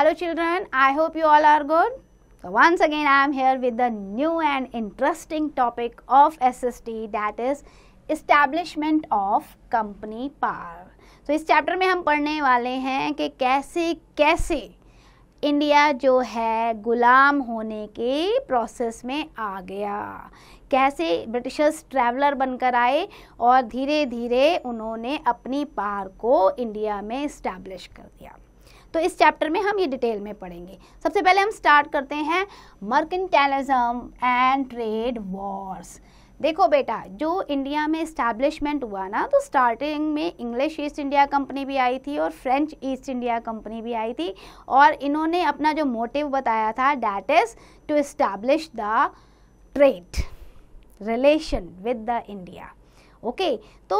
hello children i hope you all are good so once again i am here with the new and interesting topic of sst that is establishment of company power so इस chapter में हम पढ़ने वाले हैं कि कैसे कैसे India जो है गुलाम होने के प्रोसेस में आ गया कैसे ब्रिटिशर्स ट्रैवलर बनकर आए और धीरे धीरे उन्होंने अपनी पार को इंडिया में इस्टेब्लिश कर दिया तो इस चैप्टर में हम ये डिटेल में पढ़ेंगे सबसे पहले हम स्टार्ट करते हैं मर्केंटेलिज्म एंड ट्रेड वॉर्स देखो बेटा जो इंडिया में इस्टेब्लिशमेंट हुआ ना तो स्टार्टिंग में इंग्लिश ईस्ट इंडिया कंपनी भी आई थी और फ्रेंच ईस्ट इंडिया कंपनी भी आई थी और इन्होंने अपना जो मोटिव बताया था that is to establish the trade relation with the India okay तो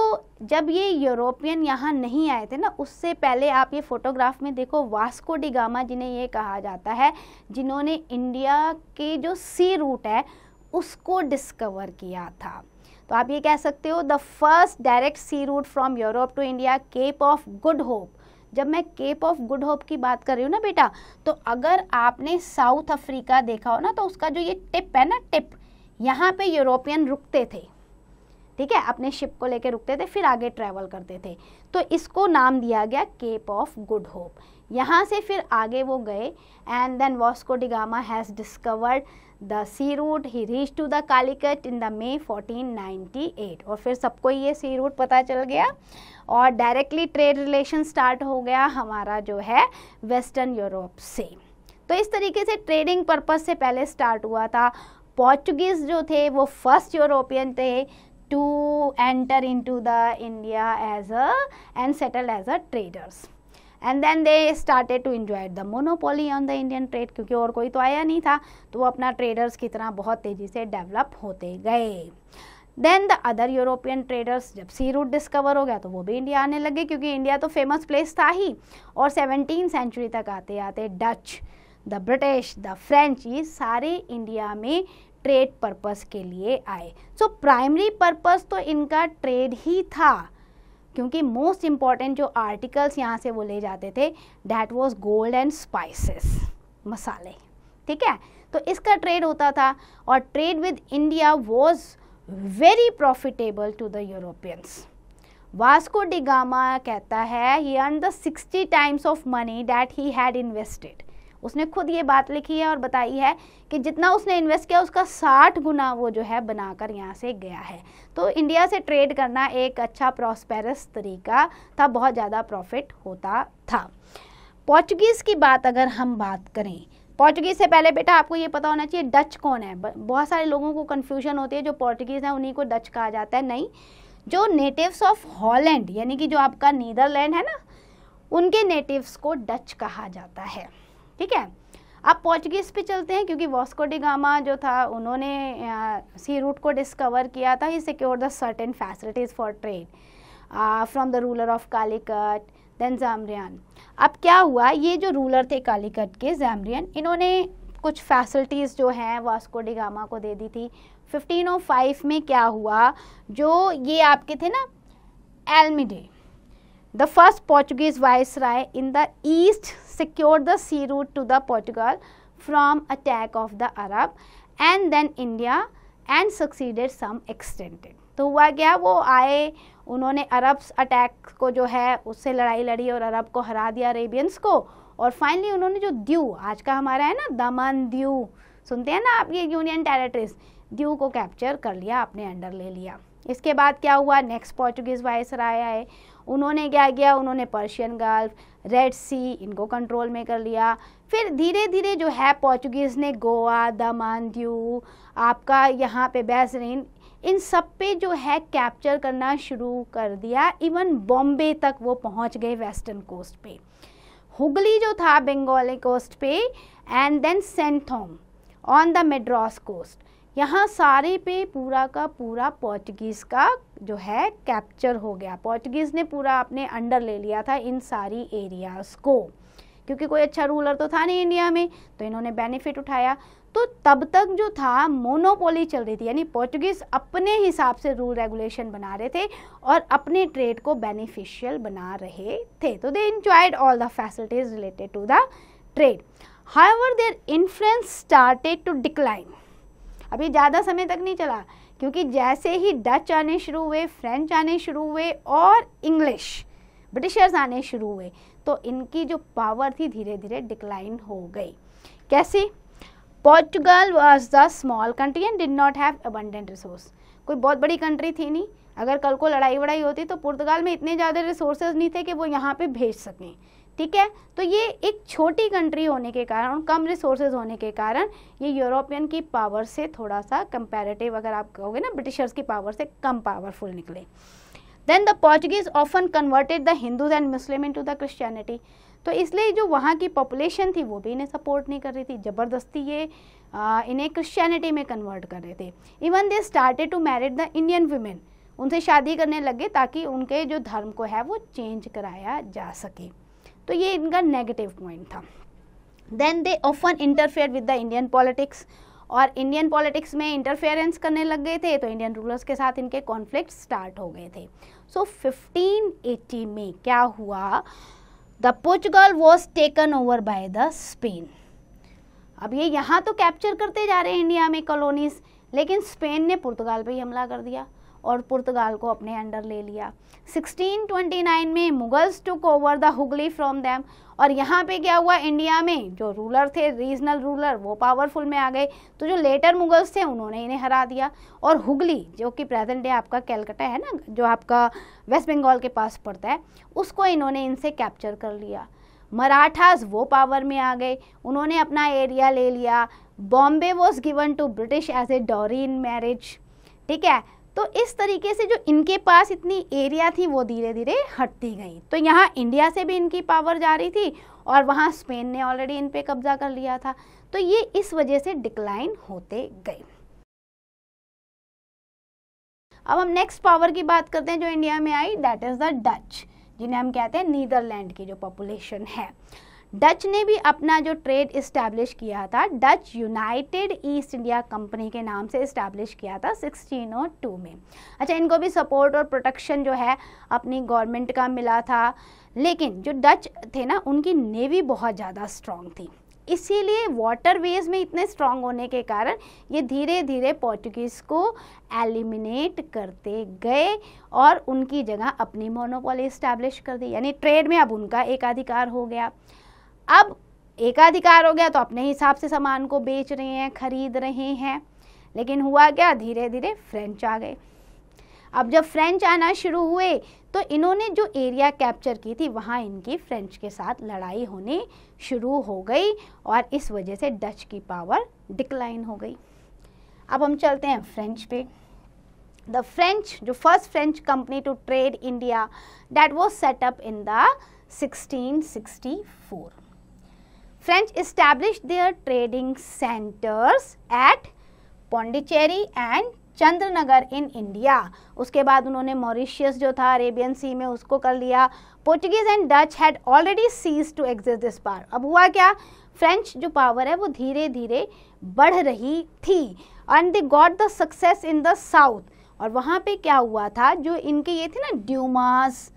जब ये यूरोपियन यहाँ नहीं आए थे ना उससे पहले आप ये फोटोग्राफ में देखो वास्को डिगामा जिन्हें ये कहा जाता है जिन्होंने इंडिया के जो सी रूट है उसको डिस्कवर किया था तो आप ये कह सकते हो the first direct sea route from Europe to India Cape of Good Hope जब मैं केप ऑफ गुड होप की बात कर रही हूँ ना बेटा तो अगर आपने साउथ अफ्रीका देखा हो ना तो उसका जो ये टिप है ना टिप यहाँ पे यूरोपियन रुकते थे ठीक है अपने शिप को लेकर रुकते थे फिर आगे ट्रैवल करते थे तो इसको नाम दिया गया केप ऑफ गुड होप यहाँ से फिर आगे वो गए and then Vasco da Gama has discovered the sea route he reach to the Calicut in the May 1498 और फिर सबको ये सी रूट पता चल गया और डायरेक्टली ट्रेड रिलेशन स्टार्ट हो गया हमारा जो है वेस्टर्न यूरोप से तो इस तरीके से ट्रेडिंग पर्पज़ से पहले स्टार्ट हुआ था पोर्चुगीज़ जो थे वो फर्स्ट यूरोपियन थे to enter into the India as a and settle as a traders. And then they started to enjoy the monopoly on the Indian trade क्योंकि और कोई तो आया नहीं था तो वो अपना ट्रेडर्स की तरह बहुत तेज़ी से डेवलप होते गए then the other European traders जब सी रूट डिस्कवर हो गया तो वो भी इंडिया आने लगे क्योंकि इंडिया तो फेमस प्लेस था ही और सेवनटीन सेंचुरी तक आते आते Dutch the British the French ये सारे इंडिया में ट्रेड पर्पस के लिए आए सो प्राइमरी पर्पस तो इनका ट्रेड ही था क्योंकि मोस्ट इम्पॉर्टेंट जो आर्टिकल्स यहाँ से वो ले जाते थे that was gold and spices मसाले ठीक है तो इसका ट्रेड होता था और trade with India was very profitable to the Europeans Vasco da Gama कहता है he earn the sixty times of money that he had invested उसने खुद ये बात लिखी है और बताई है कि जितना उसने इन्वेस्ट किया उसका साठ गुना वो जो है बनाकर यहाँ से गया है तो इंडिया से ट्रेड करना एक अच्छा प्रॉस्पेरस तरीका था बहुत ज़्यादा प्रॉफिट होता था पोर्चुगीज़ की बात अगर हम बात करें पोर्चुगीज से पहले बेटा आपको ये पता होना चाहिए डच कौन है बहुत सारे लोगों को कन्फ्यूजन होती है जो पोर्चुगीज़ हैं उन्हीं को डच कहा जाता है नहीं जो नेटिव्स ऑफ हॉलैंड यानी कि जो आपका नीदरलैंड है ना उनके नेटिव्स को डच कहा जाता है ठीक है अब पोर्चुगीज पे चलते हैं क्योंकि वॉस्को डिगामा जो था उन्होंने सी रूट को डिस्कवर किया था he secure the certain facilities for trade from the ruler of Calicut then Zamorin अब क्या हुआ ये जो रूलर थे कालीकट के जामरियन इन्होंने कुछ फैसिलिटीज़ जो हैं वास्को डिगामा को दे दी थी 1505 में क्या हुआ जो ये आपके थे ना Almeida the first Portuguese viceroy in the east secured the sea route to the Portugal from attack of the Arab and then India and succeeded some extent. तो हुआ क्या वो आए उन्होंने अरब्स अटैक को जो है उससे लड़ाई लड़ी और अरब को हरा दिया अरेबियंस को और फाइनली उन्होंने जो दीव आज का हमारा है ना दमन दीव सुनते हैं ना आप ये यूनियन टेरेटरीज दीव को कैप्चर कर लिया अपने अंडर ले लिया इसके बाद क्या हुआ नेक्स्ट पोर्चुगीज़ वायसराय आए उन्होंने क्या किया उन्होंने पर्शियन गल्फ रेड सी इनको कंट्रोल में कर लिया फिर धीरे धीरे जो है पोर्चुगीज़ ने गोवा दमन दू आपका यहाँ पे बैसरीन इन सब पे जो है कैप्चर करना शुरू कर दिया इवन बॉम्बे तक वो पहुँच गए वेस्टर्न कोस्ट पे हुगली जो था बंगाली कोस्ट पे and then Saint Thome on the Madras coast यहाँ सारे पे पूरा का पूरा पोर्टुगीज़ का जो है कैप्चर हो गया पोर्टुगीज़ ने पूरा अपने अंडर ले लिया था इन सारी एरियाज़ को क्योंकि कोई अच्छा रूलर तो था नहीं इंडिया में तो इन्होंने बेनिफिट उठाया तो तब तक जो था मोनोपोली चल रही थी यानी पोर्टुगीज़ अपने हिसाब से रूल रेगुलेशन बना रहे थे और अपने ट्रेड को बेनिफिशियल बना रहे थे तो they enjoyed all the facilities related to the trade how their influence started to decline अभी ज़्यादा समय तक नहीं चला क्योंकि जैसे ही डच आने शुरू हुए फ्रेंच आने शुरू हुए और इंग्लिश ब्रिटिशर्स आने शुरू हुए तो इनकी जो पावर थी धीरे धीरे डिक्लाइन हो गई कैसे Portugal was the small country and did not have abundant resource कोई बहुत बड़ी कंट्री थी नहीं अगर कल को लड़ाई वड़ाई होती तो पुर्तगाल में इतने ज़्यादा रिसोर्सेज नहीं थे कि वो यहाँ पे भेज सकें ठीक है तो ये एक छोटी कंट्री होने के कारण और कम रिसोर्सेज होने के कारण ये यूरोपियन की पावर से थोड़ा सा कंपेरेटिव अगर आप कहोगे ना ब्रिटिशर्स की पावर से कम पावरफुल निकले then the Portuguese often converted the Hindus and Muslim into the Christianity तो इसलिए जो वहाँ की पॉपुलेशन थी वो भी इन्हें सपोर्ट नहीं कर रही थी ज़बरदस्ती ये इन्हें क्रिश्चियनिटी में कन्वर्ट कर रहे थे even they started to married the Indian women उनसे शादी करने लगे ताकि उनके जो धर्म को है वो चेंज कराया जा सके तो ये इनका नेगेटिव पॉइंट था then they often interfere with the Indian politics और इंडियन पॉलिटिक्स में इंटरफेरेंस करने लग गए थे तो इंडियन रूलर्स के साथ इनके कॉन्फ्लिक्ट स्टार्ट हो गए थे सो so, 1580 में क्या हुआ the Portugal was taken over by the Spain अब ये यहाँ तो कैप्चर करते जा रहे हैं इंडिया में कॉलोनीज लेकिन स्पेन ने पुर्तगाल पे ही हमला कर दिया और पुर्तगाल को अपने अंडर ले लिया 1629 में Mughals took over the Hooghly from them और यहाँ पे क्या हुआ इंडिया में जो रूलर थे रीजनल रूलर वो पावरफुल में आ गए तो जो लेटर मुगल्स थे उन्होंने इन्हें हरा दिया और हुगली जो कि प्रेजेंट डे आपका कैलकटा है ना जो आपका वेस्ट बंगाल के पास पड़ता है उसको इन्होंने इनसे कैप्चर कर लिया मराठास वो पावर में आ गए उन्होंने अपना एरिया ले लिया Bombay was given to British as a dowry in marriage ठीक है तो इस तरीके से जो इनके पास इतनी एरिया थी वो धीरे धीरे हटती गई तो यहाँ इंडिया से भी इनकी पावर जा रही थी और वहाँ स्पेन ने ऑलरेडी इन पे कब्जा कर लिया था तो ये इस वजह से डिक्लाइन होते गए अब हम नेक्स्ट पावर की बात करते हैं जो इंडिया में आई दैट इज़ द डच जिन्हें हम कहते हैं नीदरलैंड की जो पॉपुलेशन है डच ने भी अपना जो ट्रेड इस्टेब्लिश किया था Dutch United East India company के नाम से इस्टेब्लिश किया था 1602 में अच्छा इनको भी सपोर्ट और प्रोटेक्शन जो है अपनी गवर्नमेंट का मिला था लेकिन जो डच थे ना उनकी नेवी बहुत ज़्यादा स्ट्रॉन्ग थी इसीलिए वाटरवेज में इतने स्ट्रांग होने के कारण ये धीरे धीरे पोर्टुगीज़ को एलिमिनेट करते गए और उनकी जगह अपनी मोनोपोली इस्टेब्लिश कर दी यानी ट्रेड में अब उनका एकाधिकार हो गया अब एकाधिकार हो गया तो अपने हिसाब से सामान को बेच रहे हैं खरीद रहे हैं लेकिन हुआ क्या धीरे धीरे फ्रेंच आ गए अब जब फ्रेंच आना शुरू हुए तो इन्होंने जो एरिया कैप्चर की थी वहाँ इनकी फ्रेंच के साथ लड़ाई होनी शुरू हो गई और इस वजह से डच की पावर डिक्लाइन हो गई अब हम चलते हैं फ्रेंच पे द फ्रेंच जो first French company to trade India that was set up in the four French established their trading centers at Pondicherry and Chandernagore in India उसके बाद उन्होंने मॉरिशियस जो था अरेबियन सी में उसको कर लिया Portuguese and Dutch had already cease to exist this पार अब हुआ क्या फ्रेंच जो पावर है वो धीरे धीरे बढ़ रही थी and they got the success in the south और वहाँ पे क्या हुआ था जो इनके ये थे ना ड्यूमास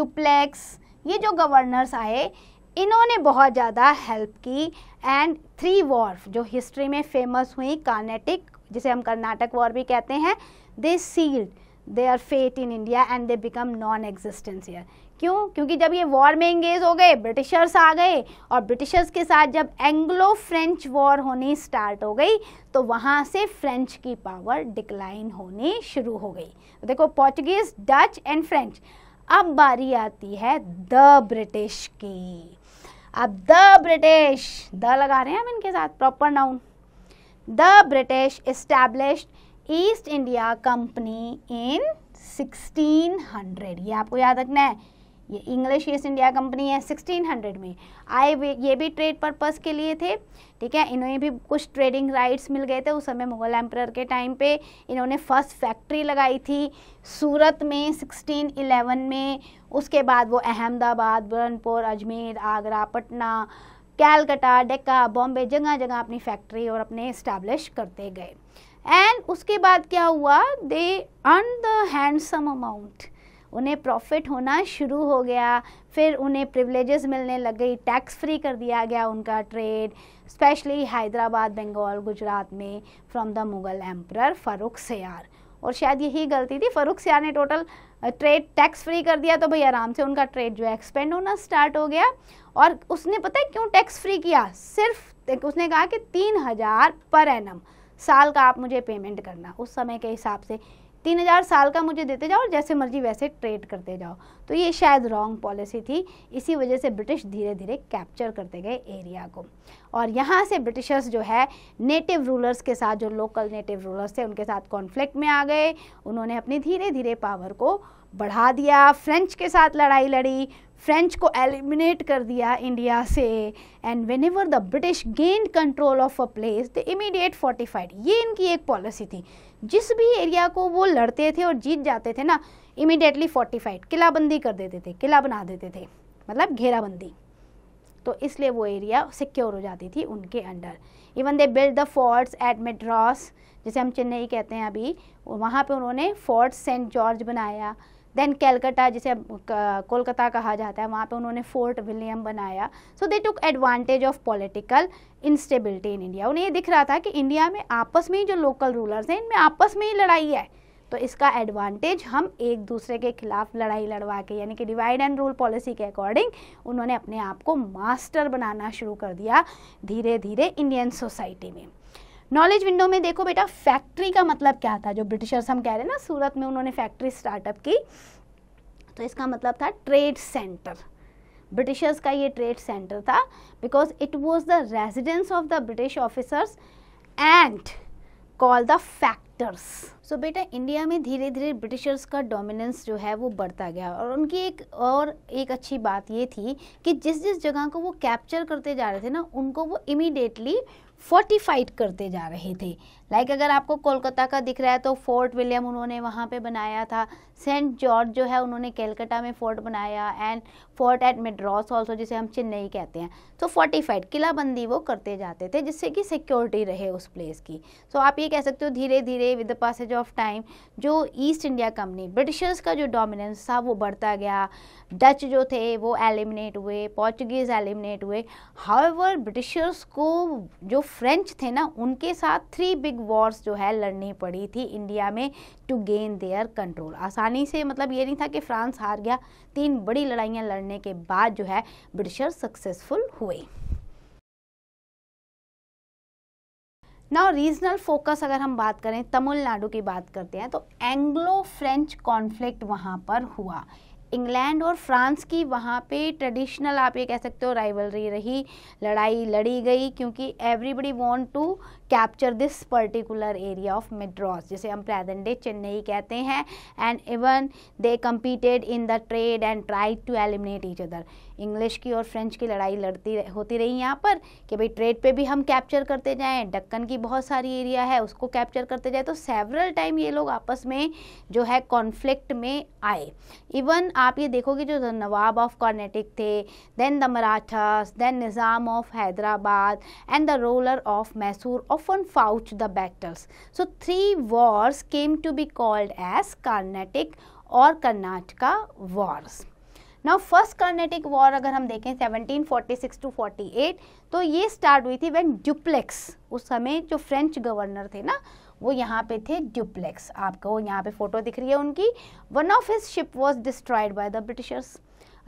डुप्लेक्स ये जो गवर्नर्स आए इन्होंने बहुत ज़्यादा हेल्प की एंड थ्री वॉर जो हिस्ट्री में फेमस हुई कार्नेटिक जिसे हम कर्नाटक वॉर भी कहते हैं they sealed they are fate in India and they become non existence here क्यों क्योंकि जब ये वॉर में इंगेज हो गए ब्रिटिशर्स आ गए और ब्रिटिशर्स के साथ जब एंग्लो फ्रेंच वॉर होनी स्टार्ट हो गई तो वहाँ से फ्रेंच की पावर डिक्लाइन होनी शुरू हो गई तो देखो पोर्चुगीज डच एंड फ्रेंच अब बारी आती है द ब्रिटिश की अब द ब्रिटिश द लगा रहे हैं हम इनके साथ proper noun the British establish East India company in 1600 ये आपको याद रखना है ये इंग्लिश ईस्ट इंडिया कंपनी है 1600 में आए ये भी ट्रेड पर्पस के लिए थे ठीक है इन्हें भी कुछ ट्रेडिंग राइट्स मिल गए थे उस समय मुगल एम्प्रर के टाइम पे इन्होंने फर्स्ट फैक्ट्री लगाई थी सूरत में 1611 में उसके बाद वो अहमदाबाद बुरनपुर अजमेर आगरा पटना कैलकटा डेक्का बॉम्बे जगह जगह अपनी फैक्ट्री और अपने इस्टेब्लिश करते गए एंड उसके बाद क्या हुआ they earn the handsome amount उन्हें प्रॉफिट होना शुरू हो गया फिर उन्हें प्रिवलेजेस मिलने लग गई टैक्स फ्री कर दिया गया उनका ट्रेड स्पेशली हैदराबाद बंगाल गुजरात में from the Mughal emperor Farrukh Siyar और शायद यही गलती थी फरुख सयार ने टोटल ट्रेड टैक्स फ्री कर दिया तो भाई आराम से उनका ट्रेड जो है एक्सपेंड होना स्टार्ट हो गया और उसने पता है क्यों टैक्स फ्री किया सिर्फ उसने कहा कि तीन हज़ार पर एनम साल का आप मुझे पेमेंट करना उस समय के हिसाब से तीन हज़ार साल का मुझे देते जाओ और जैसे मर्जी वैसे ट्रेड करते जाओ तो ये शायद रॉन्ग पॉलिसी थी इसी वजह से ब्रिटिश धीरे धीरे कैप्चर करते गए एरिया को और यहाँ से ब्रिटिशर्स जो है नेटिव रूलर्स के साथ जो लोकल नेटिव रूलर्स थे उनके साथ कॉन्फ्लिक्ट में आ गए उन्होंने अपनी धीरे धीरे पावर को बढ़ा दिया फ्रेंच के साथ लड़ाई लड़ी फ्रेंच को एलिमिनेट कर दिया इंडिया से and whenever the British gained control of a place the immediate fortified ये इनकी एक पॉलिसी थी जिस भी एरिया को वो लड़ते थे और जीत जाते थे ना इमिडिएटली फोर्टिफाइड किलाबंदी कर देते थे किला बना देते थे मतलब घेराबंदी तो इसलिए वो एरिया सिक्योर हो जाती थी उनके under even they build the forts at Madras जैसे हम चेन्नई कहते हैं अभी वहाँ पे उन्होंने फोर्ट सेंट जॉर्ज बनाया देन कैलकटा जिसे कोलकाता कहा जाता है वहाँ पे उन्होंने फोर्ट विलियम बनाया so they took advantage of political instability in India उन्हें ये दिख रहा था कि इंडिया में आपस में ही जो लोकल रूलर्स हैं इनमें आपस में ही लड़ाई है तो इसका एडवांटेज हम एक दूसरे के खिलाफ लड़ाई लड़वा के यानी कि डिवाइड एंड रूल पॉलिसी के अकॉर्डिंग उन्होंने अपने आप को मास्टर बनाना शुरू कर दिया धीरे धीरे इंडियन सोसाइटी में नॉलेज विंडो में देखो बेटा फैक्ट्री का मतलब क्या था जो ब्रिटिशर्स हम कह रहे हैं ना सूरत में उन्होंने फैक्ट्री स्टार्टअप की तो इसका मतलब था ट्रेड सेंटर ब्रिटिशर्स का ये ट्रेड सेंटर था because it was the residence of the British officers and call the factors so बेटा इंडिया में धीरे धीरे ब्रिटिशर्स का डोमिनेंस जो है वो बढ़ता गया और उनकी एक और एक अच्छी बात ये थी कि जिस जिस जगह को वो कैप्चर करते जा रहे थे ना उनको वो इमीडिएटली फोर्टिफाइड करते जा रहे थे लाइक like अगर आपको कोलकाता का दिख रहा है तो फोर्ट विलियम उन्होंने वहाँ पे बनाया था सेंट जॉर्ज जो है उन्होंने कैलकाटा में फोर्ट बनाया and fort at Madras also जिसे हम चेन्नई कहते हैं तो फोर्टिफाइड किलाबंदी वो करते जाते थे जिससे कि सिक्योरिटी रहे उस प्लेस की सो so, आप ये कह सकते हो धीरे धीरे with the passage of time जो ईस्ट इंडिया कंपनी ब्रिटिशर्स का जो डोमिनेंस था वो बढ़ता गया डच जो थे वो एलिमिनेट हुए पोर्चुगीज़ एलिमिनेट हुए हाउ ब्रिटिशर्स को जो फ्रेंच थे ना उनके साथ थ्री बिग वॉर्स जो है लड़नी पड़ी थी इंडिया में टू गेन देयर कंट्रोल आसानी से मतलब ये नहीं था कि फ्रांस हार गया तीन बड़ी लड़ाइयाँ लड़ने के बाद जो है ब्रिटिशर सक्सेसफुल हुए नाउ रीजनल फोकस अगर हम बात करें तमिलनाडु की बात करते हैं तो एंग्लो फ्रेंच कॉन्फ्लिक्ट वहाँ पर हुआ इंग्लैंड और फ्रांस की वहाँ पे ट्रेडिशनल आप ये कह सकते हो राइवलरी रही लड़ाई लड़ी गई क्योंकि everybody want to capture this particular area of Madras जिसे हम प्रेजेंट डे चेन्नई कहते हैं and even they competed in the trade and try to eliminate each other English की और फ्रेंच की लड़ाई लड़ती होती रही यहाँ पर कि भाई ट्रेड पे भी हम कैप्चर करते जाएँ डक्कन की बहुत सारी एरिया है उसको कैप्चर करते जाए तो सेवरल टाइम ये लोग आपस में जो है कॉन्फ्लिक्ट में आए इवन आप ये देखोगे जो नवाब ऑफ कॉर्नेटिक थे then the Marathas then Nizam of Hyderabad and the ruler of Mysore of often fought the battles. So, three wars came to be called as Carnatic or Karnataka wars. Now first Carnatic war अगर हम देखें 1746 टू 48 तो ये स्टार्ट हुई थी when duplex उस समय जो फ्रेंच गवर्नर थे ना वो यहाँ पे थे ड्यूप्लेक्स आपको यहाँ पे फोटो दिख रही है उनकी one of his ship was destroyed by the Britishers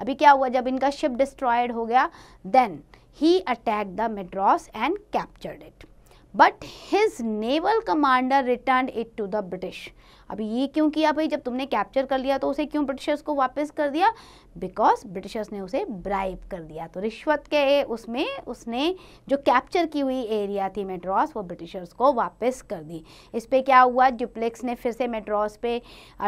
अभी क्या हुआ जब इनका शिप डिस्ट्रॉयड हो गया then he attack the Madras and captured it but his naval commander return it to the British अभी ये क्यों किया भाई जब तुमने कैप्चर कर लिया तो उसे क्यों ब्रिटिशर्स को वापस कर दिया बिकॉज ब्रिटिशर्स ने उसे ब्राइब कर दिया तो रिश्वत के उसमें उसने जो कैप्चर की हुई एरिया थी मेड्रॉस वो ब्रिटिशर्स को वापस कर दी इस पर क्या हुआ डुप्लेक्स ने फिर से मेड्रॉस पे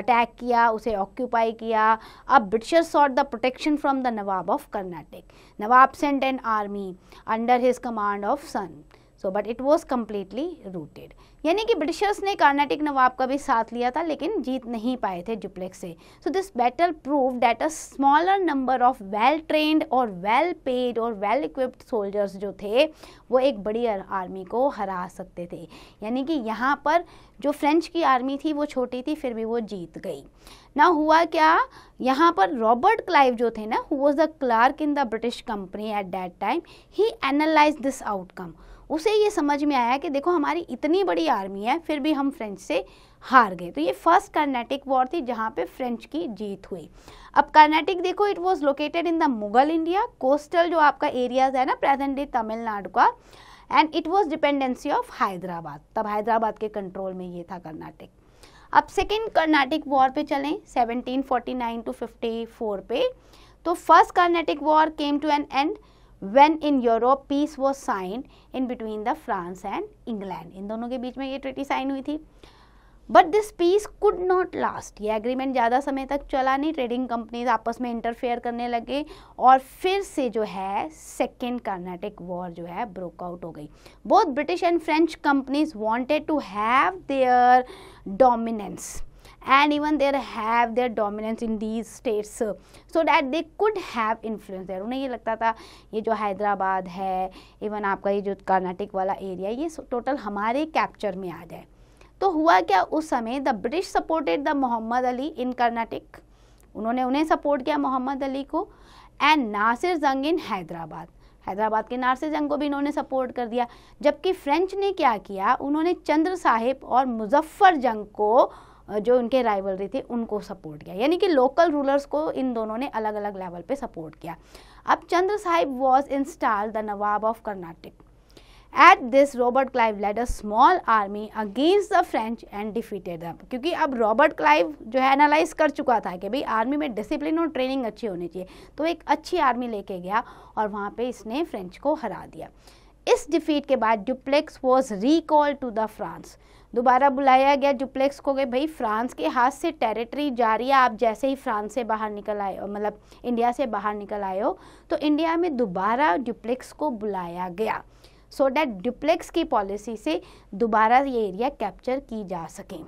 अटैक किया उसे ऑक्यूपाई किया अब Britishers sought the protection from the Nawab of Karnataka Nawab sent an army under his command of son so but it was completely routed यानी कि ब्रिटिशर्स ने कर्नाटिक नवाब का भी साथ लिया था लेकिन जीत नहीं पाए थे जुप्लेक्स से so this battle prove that a smaller number of well trained और वेल पेड और वेल इक्विप्ड सोल्जर्स जो थे वो एक बड़ी आर्मी को हरा सकते थे यानी कि यहाँ पर जो फ्रेंच की आर्मी थी वो छोटी थी फिर भी वो जीत गई ना हुआ क्या यहाँ पर रॉबर्ट क्लाइव जो थे ना who was the clerk in the British company at that time he analyze this outcome उसे ये समझ में आया कि देखो हमारी इतनी बड़ी आर्मी है फिर भी हम फ्रेंच से हार गए तो ये फर्स्ट कर्नाटिक वॉर थी जहाँ पे फ्रेंच की जीत हुई अब कर्नाटिक देखो it was located in the Mughal India coastal जो आपका एरियाज है ना प्रेजेंट डे तमिलनाडु का and it was dependency of Hyderabad तब हैदराबाद के कंट्रोल में ये था कर्नाटिक अब सेकेंड कर्नाटिक वॉर पे चलें सेवनटीन टू फिफ्टी पे तो first Carnatic war came to an end when in Europe peace was signed in between the France and England इन दोनों के बीच में ये ट्रिटी साइन हुई थी but this peace could not last ये एग्रीमेंट ज़्यादा समय तक चला नहीं ट्रेडिंग कंपनीज आपस में इंटरफेयर करने लगे और फिर से जो है सेकेंड कर्नाटिक वॉर जो है ब्रोकआउट हो गई बहुत British and French companies wanted to have their dominance and even they have their dominance in these states so that they could have influence there उन्हें ये लगता था ये जो हैदराबाद है इवन आपका ये जो कर्नाटक वाला एरिया ये टोटल हमारे कैप्चर में आ जाए तो हुआ क्या उस समय the British supported the Mohammed Ali in Karnataka उन्होंने उन्हें सपोर्ट किया मोहम्मद अली को एंड नासिर जंग इन हैदराबाद हैदराबाद के नारसे जंग को भी इन्होंने सपोर्ट कर दिया जबकि फ्रेंच ने क्या किया उन्होंने चंद्र साहिब और मुजफ्फर जंग को जो उनके राइवलरी थे उनको सपोर्ट किया यानी कि लोकल रूलर्स को इन दोनों ने अलग अलग लेवल पे सपोर्ट किया अब Chandra Sahib was install the Nawab of Karnataka at this Robert Clive led a small army against the French and defeated them क्योंकि अब रॉबर्ट क्लाइव जो है एनालाइज कर चुका था कि भाई आर्मी में डिसिप्लिन और ट्रेनिंग अच्छी होनी चाहिए तो एक अच्छी आर्मी लेके गया और वहाँ पे इसने फ्रेंच को हरा दिया इस डिफीट के बाद Dupleix was recall to the France दोबारा बुलाया गया डुप्लेक्स को गए भाई फ्रांस के हाथ से टेरिटरी जा रही है आप जैसे ही फ्रांस से बाहर निकल आए हो मतलब इंडिया से बाहर निकल आए हो तो इंडिया में दोबारा डुप्लेक्स को बुलाया गया सो डैट डुप्लेक्स की पॉलिसी से दोबारा ये एरिया कैप्चर की जा सकें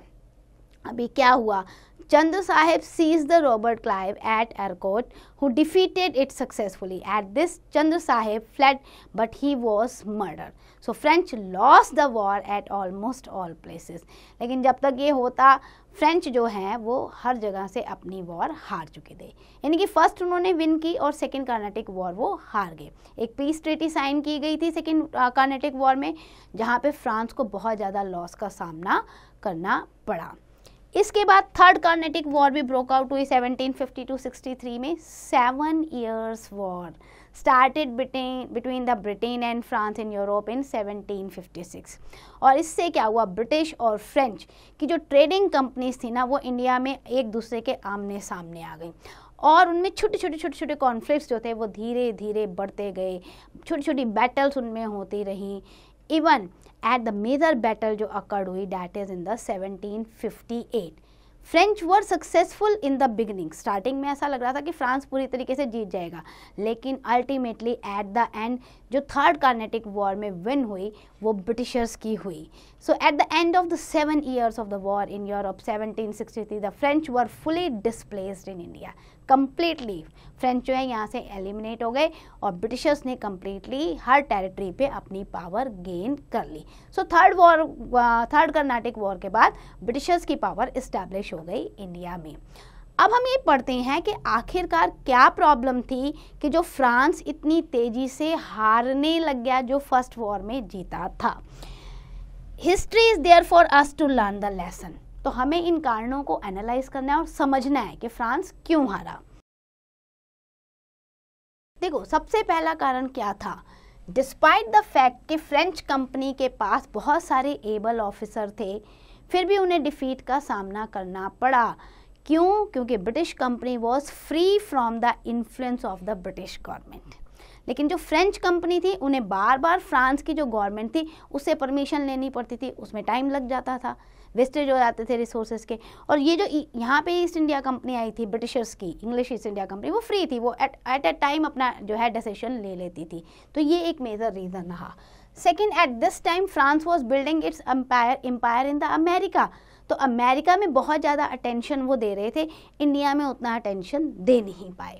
अभी क्या हुआ Chanda Sahib seize the Robert Clive at Arcot who defeated it successfully at this Chandra Sahib fled but he was murder so French lost the war at almost all places लेकिन जब तक ये होता फ्रेंच जो हैं वो हर जगह से अपनी वॉर हार चुके थे यानी कि फर्स्ट उन्होंने विन की और सेकेंड कर्नाटिक वॉर वो हार गए एक पीस ट्रीटी साइन की गई थी सेकेंड कर्नाटिक वॉर में जहाँ पर फ्रांस को बहुत ज़्यादा लॉस का सामना करना पड़ा इसके बाद थर्ड कार्नेटिक वॉर भी ब्रोकआउट हुई फिफ्टी टू थ्री में seven years war started Britain between the Britain and France in Europe in 1756 और इससे क्या हुआ ब्रिटिश और फ्रेंच की जो ट्रेडिंग कंपनीज थी ना वो इंडिया में एक दूसरे के आमने सामने आ गई और उनमें छोटे छोटे छोटे छोटे कॉन्फ्लिक्ट जो थे वो धीरे धीरे बढ़ते गए छोटी छोटी बैटल्स उनमें होती रहीं even at the major battle जो अकर्ड हुई in the seventeen fifty 1758. French were successful in the beginning starting में ऐसा लग रहा था कि फ्रांस पूरी तरीके से जीत जाएगा लेकिन अल्टीमेटली एट द एंड जो थर्ड कार्नेटिक वॉर में विन हुई वो ब्रिटिशर्स की हुई So at the end of the seven years of the war in Europe, 1763, the French were fully displaced in India. Completely French jo hai yahan se eliminate ho gaye aur Britishers ne completely har territory pe apni power gain kar li So third war, uh, third Carnatic war ke baad Britishers ki power establish ho gayi india mein अब हम ये पढ़ते हैं कि आखिरकार क्या problem थी कि जो फ्रांस इतनी तेज़ी से हारने लग गया जो फर्स्ट वॉर में जीता था history is there for us to learn the lesson तो हमें इन कारणों को एनालाइज करना है और समझना है कि फ्रांस क्यों हारा देखो सबसे पहला कारण क्या था डिस्पाइट द फैक्ट कि फ्रेंच कंपनी के पास बहुत सारे एबल ऑफिसर थे फिर भी उन्हें डिफीट का सामना करना पड़ा क्यों क्योंकि British company was free from the influence of the British government लेकिन जो फ्रेंच कंपनी थी उन्हें बार बार फ्रांस की जो गवर्नमेंट थी उससे परमिशन लेनी पड़ती थी उसमें टाइम लग जाता था वेस्टेज हो जाते थे रिसोर्सेज के और ये जो यहाँ पे ईस्ट इंडिया कंपनी आई थी ब्रिटिशर्स की इंग्लिश ईस्ट इंडिया कंपनी वो फ्री थी वो एट एट ए टाइम अपना जो है डिसीशन ले लेती थी तो ये एक मेजर रीज़न रहा second at this time France was building its empire empire in the America तो अमेरिका में बहुत ज़्यादा अटेंशन वो दे रहे थे इंडिया में उतना अटेंशन दे नहीं पाए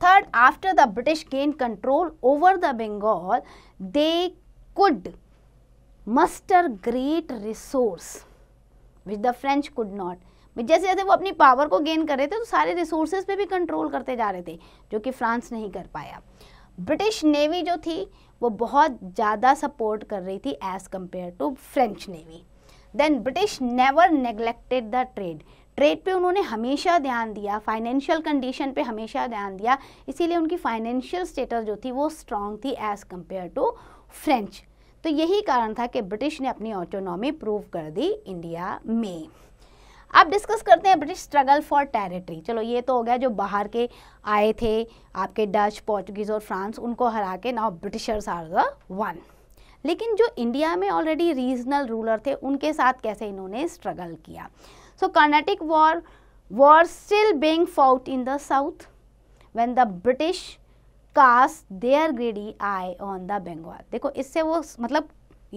Third, after the British gained control over the Bengal, they could muster great resource which the French could not. जैसे जैसे वो अपनी पावर को गेन कर रहे थे तो सारे रिसोर्सेज पे भी कंट्रोल करते जा रहे थे जो कि फ्रांस नहीं कर पाया ब्रिटिश नेवी जो थी वो बहुत ज़्यादा सपोर्ट कर रही थी as compare to French navy then British never neglected the trade trade पे उन्होंने हमेशा ध्यान दिया फाइनेंशियल कंडीशन पे हमेशा ध्यान दिया इसीलिए उनकी फाइनेंशियल स्टेटस जो थी वो स्ट्रांग थी एज़ कम्पेयर टू फ्रेंच तो यही कारण था कि ब्रिटिश ने अपनी ऑटोनॉमी प्रूव कर दी इंडिया में अब डिस्कस करते हैं ब्रिटिश स्ट्रगल फॉर टेरिटरी चलो ये तो हो गया जो बाहर के आए थे आपके डच पोर्चुगीज़ और फ्रांस उनको हरा के now Britishers are the one लेकिन जो इंडिया में ऑलरेडी रीजनल रूलर थे उनके साथ कैसे इन्होंने स्ट्रगल किया So, Carnatic war was still being fought in the south when the British cast their greedy eye on the Bengal. देखो इससे वो मतलब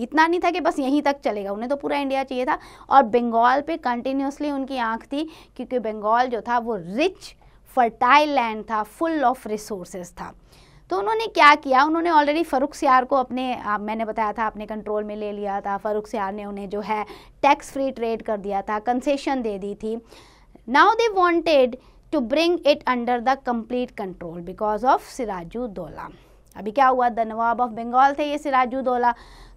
इतना नहीं था कि बस यहीं तक चलेगा उन्हें तो पूरा इंडिया चाहिए था और बंगाल पे कंटिन्यूसली उनकी आंख थी क्योंकि बंगाल जो था वो रिच फर्टाइल लैंड था फुल ऑफ रिसोर्सेज था तो उन्होंने क्या किया उन्होंने ऑलरेडी फरूख सियार को अपने आ, मैंने बताया था अपने कंट्रोल में ले लिया था फरूख सियार ने उन्हें जो है टैक्स फ्री ट्रेड कर दिया था कंसेशन दे दी थी now they wanted to bring it under the complete control because of Sirajuddaula अभी क्या हुआ द नवाब ऑफ बंगाल थे ये सिराजुद्दौला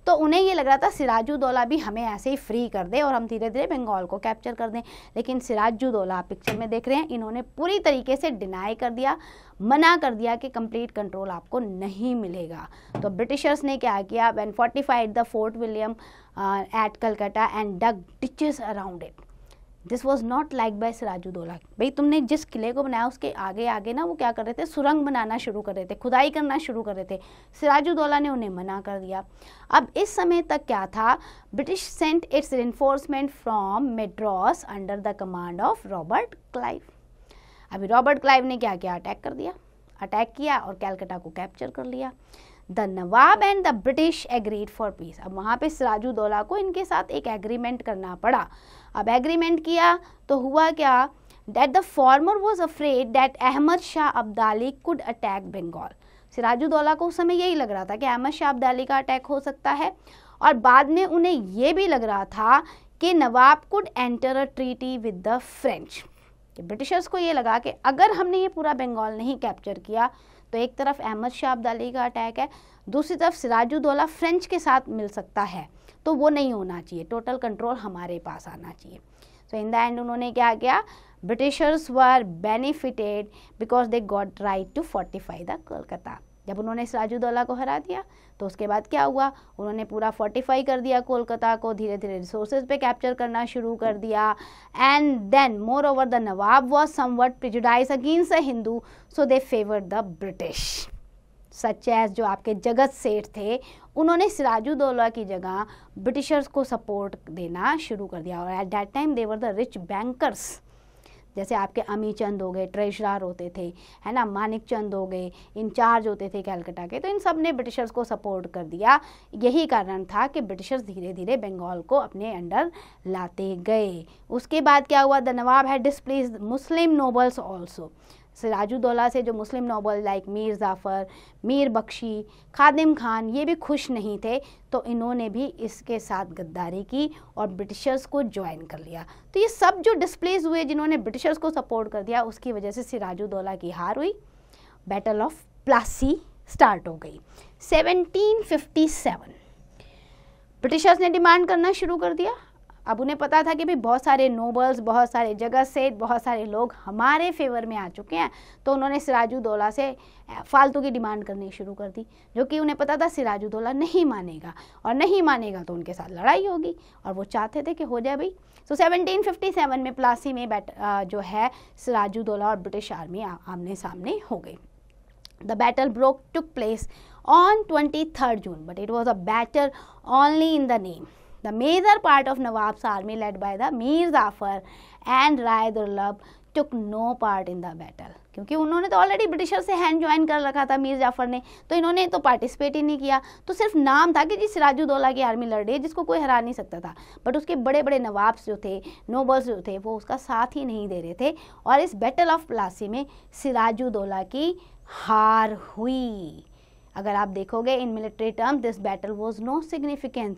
तो उन्हें ये लग रहा था सिराजुद्दौला भी हमें ऐसे ही फ्री कर दे और हम धीरे धीरे बंगाल को कैप्चर कर दें लेकिन सिराजुद्दौला आप पिक्चर में देख रहे हैं इन्होंने पूरी तरीके से डिनाई कर दिया मना कर दिया कि कंप्लीट कंट्रोल आपको नहीं मिलेगा तो ब्रिटिशर्स ने क्या किया when fortified the fort William at Calcutta and dug ditches around it this was not like by Sirajuddaula भाई तुमने जिस किले को बनाया उसके आगे आगे ना वो क्या कर रहे थे सुरंग बनाना शुरू कर रहे थे खुदाई करना शुरू कर रहे थे सिराजुद्दौला ने उन्हें मना कर दिया अब इस समय तक क्या था British sent its enforcement from Madras under the command of Robert Clive अभी रॉबर्ट क्लाइव ने क्या किया अटैक कर दिया अटैक किया और कैलकटा को कैप्चर कर लिया the nawab and the British agreed for peace अब वहाँ पे दौला को इनके साथ एक एग्रीमेंट करना पड़ा अब एग्रीमेंट किया तो हुआ क्या the former was was afraid that Ahmad Shah Abdali could attack Bengal Sirajuddaula को उस समय यही लग रहा था कि अहमद शाह अब्दाली का अटैक हो सकता है और बाद में उन्हें यह भी लग रहा था कि nawab could enter a treaty with the French Britishers को ये लगा कि अगर हमने ये पूरा बंगाल नहीं कैप्चर किया तो एक तरफ अहमद शाह अब्दाली का अटैक है दूसरी तरफ सिराजुद्दौला फ्रेंच के साथ मिल सकता है तो वो नहीं होना चाहिए टोटल कंट्रोल हमारे पास आना चाहिए सो इन द एंड उन्होंने क्या किया Britishers were benefited because they got right to fortify the Kolkata जब उन्होंने सराजुद्दौला को हरा दिया तो उसके बाद क्या हुआ उन्होंने पूरा फोर्टिफाई कर दिया कोलकाता को धीरे धीरे रिसोर्सेज पे कैप्चर करना शुरू कर दिया and then moreover the nawab was some prejudice against a Hindu so they favour the British such as जो आपके जगत सेठ थे उन्होंने सिराजुद्दौला की जगह ब्रिटिशर्स को सपोर्ट देना शुरू कर दिया और at that time there the rich bankers जैसे आपके अमी चंद हो गए ट्रेजरार होते थे है ना मानिक चंद हो गए इंचार्ज होते थे कैलकटा के तो इन सब ने ब्रिटिशर्स को सपोर्ट कर दिया यही कारण था कि ब्रिटिशर्स धीरे धीरे बंगाल को अपने अंडर लाते गए उसके बाद क्या हुआ the nawab has displace Muslim nobles also Sirajuddaula से जो Muslim noble like Mir Jafar Mir Bakhshi Khadim Khan ये भी खुश नहीं थे तो इन्होंने भी इसके साथ गद्दारी की और ब्रिटिशर्स को ज्वाइन कर लिया तो ये सब जो डिस्प्लेस हुए जिन्होंने ब्रिटिशर्स को सपोर्ट कर दिया उसकी वजह से सिराजुद्दौला की हार हुई बैटल ऑफ प्लासी स्टार्ट हो गई 1757 ब्रिटिशर्स ने डिमांड करना शुरू कर दिया अब उन्हें पता था कि भाई बहुत सारे नोबल्स बहुत सारे जगत सेठ बहुत सारे लोग हमारे फेवर में आ चुके हैं तो उन्होंने सिराजुद्दौला से फालतू की डिमांड करनी शुरू कर दी जो कि उन्हें पता था सिराजुद्दौला नहीं मानेगा और नहीं मानेगा तो उनके साथ लड़ाई होगी और वो चाहते थे कि हो जाए भाई सो सेवनटीन में प्लासी में बैट जो है सिराजुद्दौला और ब्रिटिश आर्मी आमने सामने हो गई the battle broke took place on twenty June but it was a battle only in the name the major part of nawab's army led by the Mir Jafar and Rai Durlabh took no part in the battle क्योंकि उन्होंने तो already Britisher से hand join कर रखा था मीर जाफर ने तो इन्होंने तो पार्टिसिपेट ही नहीं किया तो सिर्फ नाम था कि जी दौला की आर्मी लड़ रही है जिसको कोई हरा नहीं सकता था बट उसके बड़े बड़े नवाब्स जो थे नोबल्स जो थे वो उसका साथ ही नहीं दे रहे थे और इस बैटल ऑफ प्लासी में दौला की हार हुई अगर आप देखोगे in military term this battle was no significant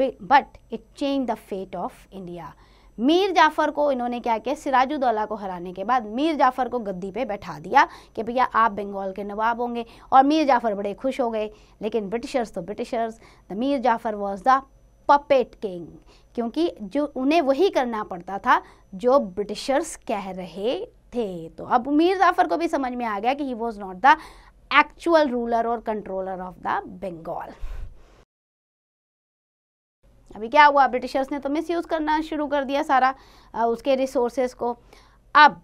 but it change the fate of India Mir Jafar को इन्होंने क्या किया सिराजुद्दौला को हराने के बाद मीर जाफ़र को गद्दी पे बैठा दिया कि भैया आप बंगाल के नवाब होंगे और मीर जाफ़र बड़े खुश हो गए लेकिन ब्रिटिशर्स तो Britishers the Mir Jafar was the puppet king क्योंकि जो उन्हें वही करना पड़ता था जो ब्रिटिशर्स कह रहे थे तो अब मीर जाफ़र को भी समझ में आ गया कि he was not the actual ruler और कंट्रोलर ऑफ द बंगाल अभी क्या हुआ ब्रिटिशर्स ने तो मिस यूज़ करना शुरू कर दिया सारा आ, उसके रिसोर्सेज को अब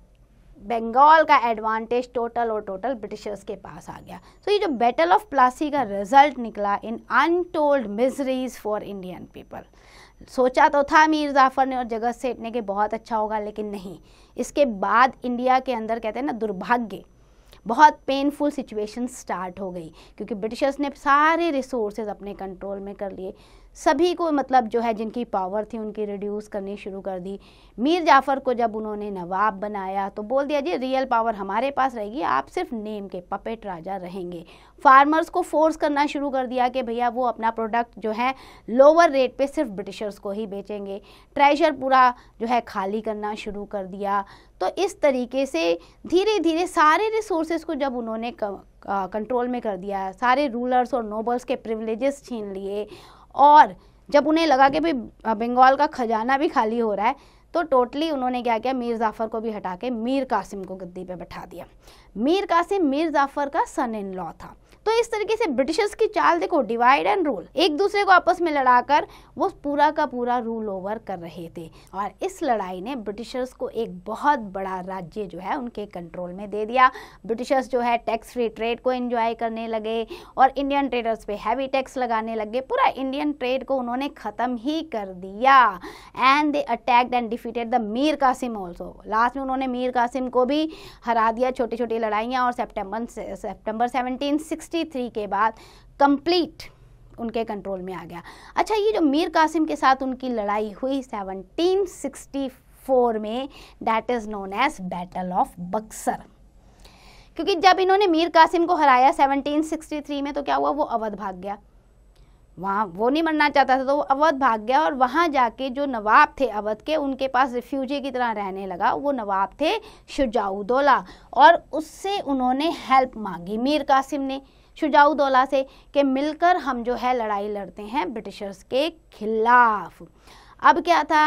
बंगाल का एडवांटेज टोटल और टोटल ब्रिटिशर्स के पास आ गया सो so, ये जो बैटल ऑफ प्लासी का रिजल्ट निकला in untold miseries for Indian people सोचा तो था मीर जाफ़र ने और जगत सेठ ने कि बहुत अच्छा होगा लेकिन नहीं इसके बाद इंडिया के अंदर कहते हैं ना दुर्भाग्य बहुत पेनफुल सिचुएशन स्टार्ट हो गई क्योंकि ब्रिटिशर्स ने सारे रिसोर्सेज अपने कंट्रोल में कर लिए सभी को मतलब जो है जिनकी पावर थी उनकी रिड्यूस करनी शुरू कर दी मीर जाफ़र को जब उन्होंने नवाब बनाया तो बोल दिया जी रियल पावर हमारे पास रहेगी आप सिर्फ नेम के पपेट राजा रहेंगे फार्मर्स को फोर्स करना शुरू कर दिया कि भैया वो अपना प्रोडक्ट जो है लोअर रेट पे सिर्फ ब्रिटिशर्स को ही बेचेंगे ट्रेजर पूरा जो है खाली करना शुरू कर दिया तो इस तरीके से धीरे धीरे सारे रिसोर्सेज को जब उन्होंने कंट्रोल में कर दिया सारे रूलर्स और नोबल्स के प्रिवलेजेस छीन लिए और जब उन्हें लगा कि भाई बंगाल का खजाना भी खाली हो रहा है तो टोटली उन्होंने क्या किया मीर जाफ़र को भी हटा के मीर कासिम को गद्दी पे बैठा दिया मीर कासिम मीर जाफ़र का सन इन लॉ था तो इस तरीके से ब्रिटिशर्स की चाल देखो डिवाइड एंड रूल एक दूसरे को आपस में लड़ाकर वो पूरा का पूरा रूल ओवर कर रहे थे और इस लड़ाई ने ब्रिटिशर्स को एक बहुत बड़ा राज्य जो है उनके कंट्रोल में दे दिया ब्रिटिशर्स जो है टैक्स फ्री ट्रेड को एंजॉय करने लगे और इंडियन ट्रेडर्स पे हैवी टैक्स लगाने लगे पूरा इंडियन ट्रेड को उन्होंने ख़त्म ही कर दिया and they attacked and defeated the Mir Kasim also last में उन्होंने मीर कासिम को भी हरा दिया छोटी छोटी लड़ाइयाँ और सेप्टेम्बर सेप्टेम्बर सेवनटीन सिक्स 1963 के बाद कंप्लीट उनके कंट्रोल में आ गया अच्छा ये जो मीर कासिम के साथ उनकी लड़ाई हुई 1764 में that is known as battle of Buxar क्योंकि जब इन्होंने मीर कासिम को हराया 1763 में तो क्या हुआ वो अवध भाग गया वहाँ वो नहीं मरना चाहता था तो वो अवध भाग गया और वहाँ जाके जो नवाब थे अवध के उनके पास रिफ्यूजी की तरह रहने लगा वो नवाब थे शुजाउदौला और उससे उन्होंने हेल्प मांगी मीर कासिम ने शुजाउदौला से कि मिलकर हम जो है लड़ाई लड़ते हैं ब्रिटिशर्स के खिलाफ अब क्या था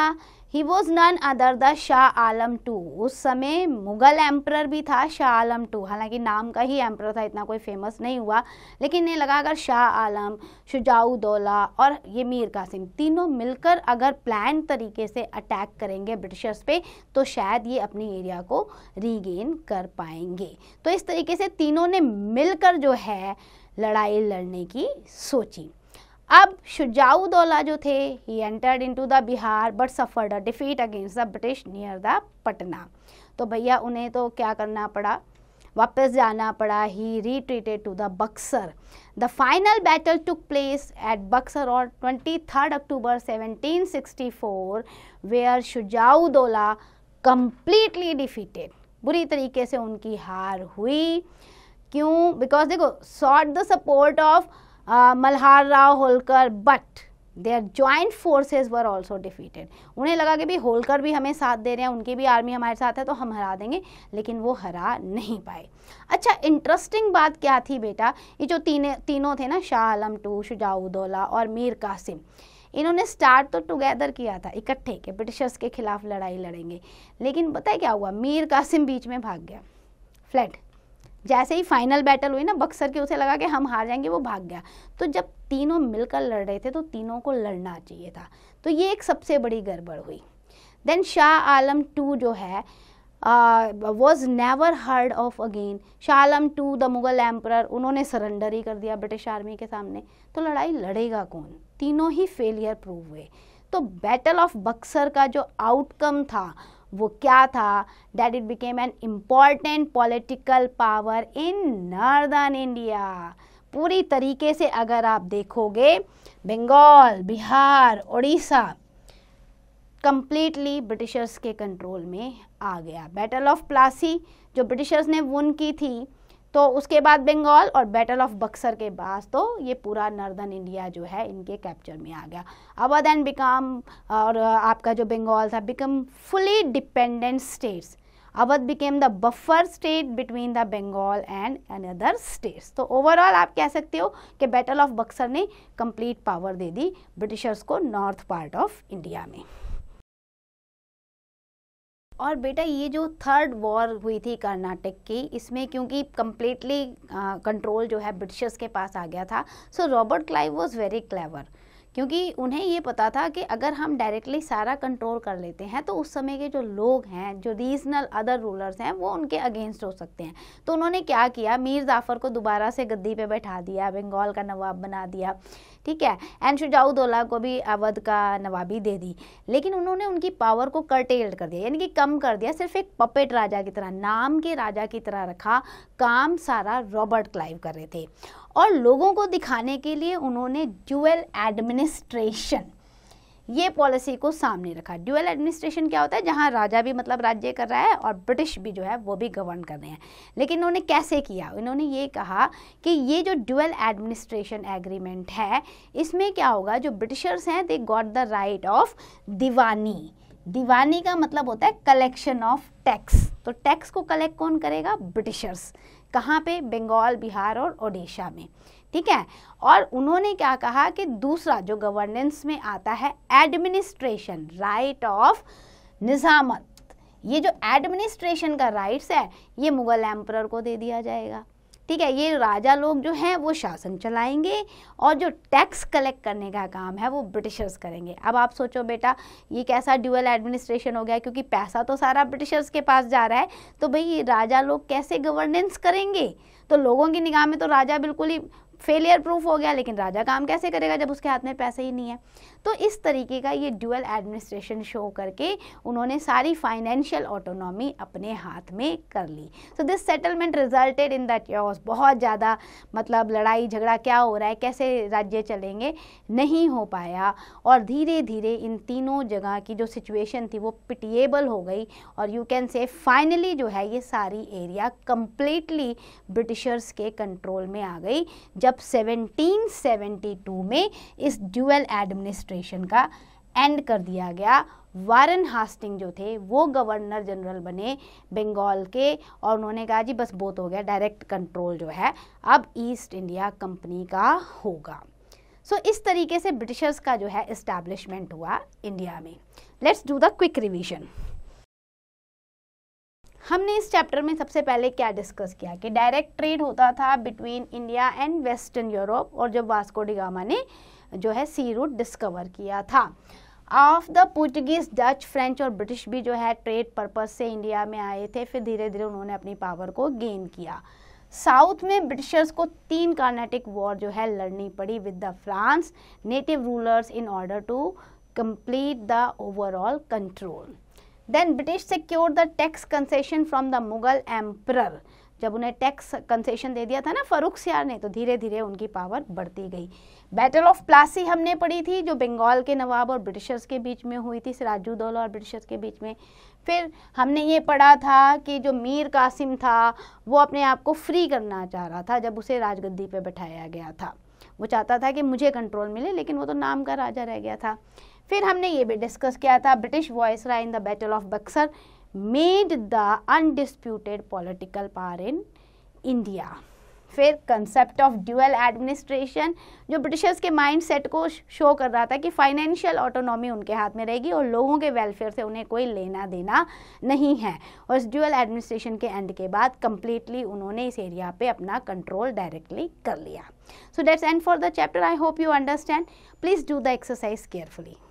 he was none other the Shah Alam two उस समय मुगल एम्प्रर भी था शाह आलम टू हालांकि नाम का ही एम्प्रर था इतना कोई फेमस नहीं हुआ लेकिन ये लगा अगर शाह आलम शुजाउदौला और ये मीर कासिम तीनों मिलकर अगर प्लान तरीके से अटैक करेंगे ब्रिटिशर्स पे तो शायद ये अपने एरिया को रीगेन कर पाएंगे तो इस तरीके से तीनों ने मिलकर जो है लड़ाई लड़ने की सोची अब शुजाउदौला जो थे he entered into the Bihar but suffered a defeat against the British near the Patna तो भैया उन्हें तो क्या करना पड़ा वापस जाना पड़ा he retreated to the Buxar the final battle took place at Buxar और twenty third October 1764 where Shujauddaula completely defeated बुरी तरीके से उनकी हार हुई क्यों बिकॉज देखो sought the support of Malhar Rao Holkar but their joint forces were also defeated उन्हें लगा कि भाई होलकर भी हमें साथ दे रहे हैं उनकी भी आर्मी हमारे साथ है तो हम हरा देंगे लेकिन वो हरा नहीं पाए अच्छा इंटरेस्टिंग बात क्या थी बेटा ये जो तीन तीनों थे ना शाह आलम टू शुजाउदौला और मीर कासिम इन्होंने स्टार्ट तो टुगेदर किया था इकट्ठे के ब्रिटिशर्स के खिलाफ लड़ाई लड़ेंगे लेकिन बताए क्या हुआ मीर कासिम बीच में भाग गया फ्लैट जैसे ही फाइनल बैटल हुई ना बक्सर के उसे लगा कि हम हार जाएंगे वो भाग गया तो जब तीनों मिलकर लड़ रहे थे तो तीनों को लड़ना चाहिए था तो ये एक सबसे बड़ी गड़बड़ हुई देन शाह आलम टू जो है was never heard of again Shah Alam two the Mughal emperor उन्होंने सरेंडर ही कर दिया ब्रिटिश आर्मी के सामने तो लड़ाई लड़ेगा कौन तीनों ही फेलियर प्रूव हुए तो बैटल ऑफ बक्सर का जो आउटकम था वो क्या था that it became an important political power in northern India पूरी तरीके से अगर आप देखोगे बंगाल बिहार उड़ीसा कम्प्लीटली ब्रिटिशर्स के कंट्रोल में आ गया बैटल ऑफ प्लासी जो ब्रिटिशर्स ने वन की थी तो उसके बाद बंगाल और बैटल ऑफ बक्सर के बाद तो ये पूरा नॉर्दर्न इंडिया जो है इनके कैप्चर में आ गया अब दैन बिकम और आपका जो बंगाल था become fully dependent states Awadh became the buffer state between the Bengal and another states तो ओवरऑल आप कह सकते हो कि बैटल ऑफ बक्सर ने कंप्लीट पावर दे दी ब्रिटिशर्स को नॉर्थ पार्ट ऑफ इंडिया में और बेटा ये जो थर्ड वॉर हुई थी कर्नाटक की इसमें क्योंकि कम्प्लीटली कंट्रोल जो है ब्रिटिशर्स के पास आ गया था so Robert Clive was very clever क्योंकि उन्हें ये पता था कि अगर हम डायरेक्टली सारा कंट्रोल कर लेते हैं तो उस समय के जो लोग हैं जो रीजनल अदर रूलर्स हैं वो उनके अगेंस्ट हो सकते हैं तो उन्होंने क्या किया मीर जाफ़र को दोबारा से गद्दी पे बैठा दिया बंगाल का नवाब बना दिया ठीक है एंड शुजाउदोला को भी अवध का नवाबी दे दी लेकिन उन्होंने उनकी पावर को कर्टेल्ड कर दिया यानी कि कम कर दिया सिर्फ एक पपेट राजा की तरह नाम के राजा की तरह रखा काम सारा रॉबर्ट क्लाइव कर रहे थे और लोगों को दिखाने के लिए उन्होंने ड्यूएल एडमिनिस्ट्रेशन ये पॉलिसी को सामने रखा ड्यूएल एडमिनिस्ट्रेशन क्या होता है जहाँ राजा भी मतलब राज्य कर रहा है और ब्रिटिश भी जो है वो भी गवर्न कर रहे हैं लेकिन इन्होंने कैसे किया इन्होंने ये कहा कि ये जो ड्यूएल एडमिनिस्ट्रेशन एग्रीमेंट है इसमें क्या होगा जो ब्रिटिशर्स हैं they got the right of diwani diwani का मतलब होता है कलेक्शन ऑफ टैक्स तो टैक्स को कलेक्ट कौन करेगा ब्रिटिशर्स कहाँ पे बंगाल बिहार और ओडिशा में ठीक है और उन्होंने क्या कहा कि दूसरा जो गवर्नेंस में आता है एडमिनिस्ट्रेशन राइट ऑफ निज़ामत ये जो एडमिनिस्ट्रेशन का राइट्स है ये मुगल एम्पर को दे दिया जाएगा ठीक है ये राजा लोग जो हैं वो शासन चलाएंगे और जो टैक्स कलेक्ट करने का काम है वो ब्रिटिशर्स करेंगे अब आप सोचो बेटा ये कैसा ड्यूअल एडमिनिस्ट्रेशन हो गया क्योंकि पैसा तो सारा ब्रिटिशर्स के पास जा रहा है तो भाई राजा लोग कैसे गवर्नेंस करेंगे तो लोगों की निगाह में तो राजा बिल्कुल ही फेलियर प्रूफ हो गया लेकिन राजा काम कैसे करेगा जब उसके हाथ में पैसे ही नहीं है तो इस तरीके का ये ड्यूअल एडमिनिस्ट्रेशन शो करके उन्होंने सारी फाइनेंशियल ऑटोनॉमी अपने हाथ में कर ली so this settlement resulted in that chaos बहुत ज़्यादा मतलब लड़ाई झगड़ा क्या हो रहा है कैसे राज्य चलेंगे नहीं हो पाया और धीरे धीरे इन तीनों जगह की जो सिचुएशन थी वो पिटिएबल हो गई और यू कैन से फाइनली जो है ये सारी एरिया कंप्लीटली ब्रिटिशर्स के कंट्रोल में आ गई जब 1772 में इस ड्यूअल एडमिनिस्ट्रेशन एडमिनिस्ट्रेशन का एंड कर दिया गया वारन हास्टिंग जो थे वो गवर्नर जनरल बने बंगाल के और उन्होंने कहा जी बस बहुत हो गया डायरेक्ट कंट्रोल जो है अब ईस्ट इंडिया कंपनी का होगा सो so, इस तरीके से ब्रिटिशर्स का जो है इस्टेब्लिशमेंट हुआ इंडिया में let's do the quick revision हमने इस चैप्टर में सबसे पहले क्या डिस्कस किया कि डायरेक्ट ट्रेड होता था between India and western Europe और जब वास्को डिगामा ने जो है सी रूट डिस्कवर किया था of the Portuguese Dutch French और ब्रिटिश भी जो है ट्रेड पर्पज से इंडिया में आए थे फिर धीरे धीरे उन्होंने अपनी पावर को गेन किया साउथ में ब्रिटिशर्स को तीन कार्नेटिक वॉर जो है लड़नी पड़ी with the France native rulers in order to complete the overall control then British secure the tax concession from the Mughal emperor जब उन्हें टैक्स कंसेशन दे दिया था ना फरूख सियार ने तो धीरे धीरे उनकी पावर बढ़ती गई बैटल ऑफ प्लासी हमने पढ़ी थी जो बंगाल के नवाब और ब्रिटिशर्स के बीच में हुई थी सिराजुद्दौला और ब्रिटिशर्स के बीच में फिर हमने ये पढ़ा था कि जो मीर कासिम था वो अपने आप को फ्री करना चाह रहा था जब उसे राजगद्दी पर बैठाया गया था वो चाहता था कि मुझे कंट्रोल मिले लेकिन वो तो नाम का राजा रह गया था फिर हमने ये भी डिस्कस किया था British viceroy in the battle of Buxar made the undisputed political power in India फिर कंसेप्ट ऑफ ड्यूअल एडमिनिस्ट्रेशन जो ब्रिटिशर्स के माइंड सेट को शो कर रहा था कि फाइनेंशियल ऑटोनॉमी उनके हाथ में रहेगी और लोगों के वेलफेयर से उन्हें कोई लेना देना नहीं है और इस ड्यूअल एडमिनिस्ट्रेशन के एंड के बाद कंप्लीटली उन्होंने इस एरिया पे अपना कंट्रोल डायरेक्टली कर लिया so that's end for the chapter I hope you understand please do the exercise carefully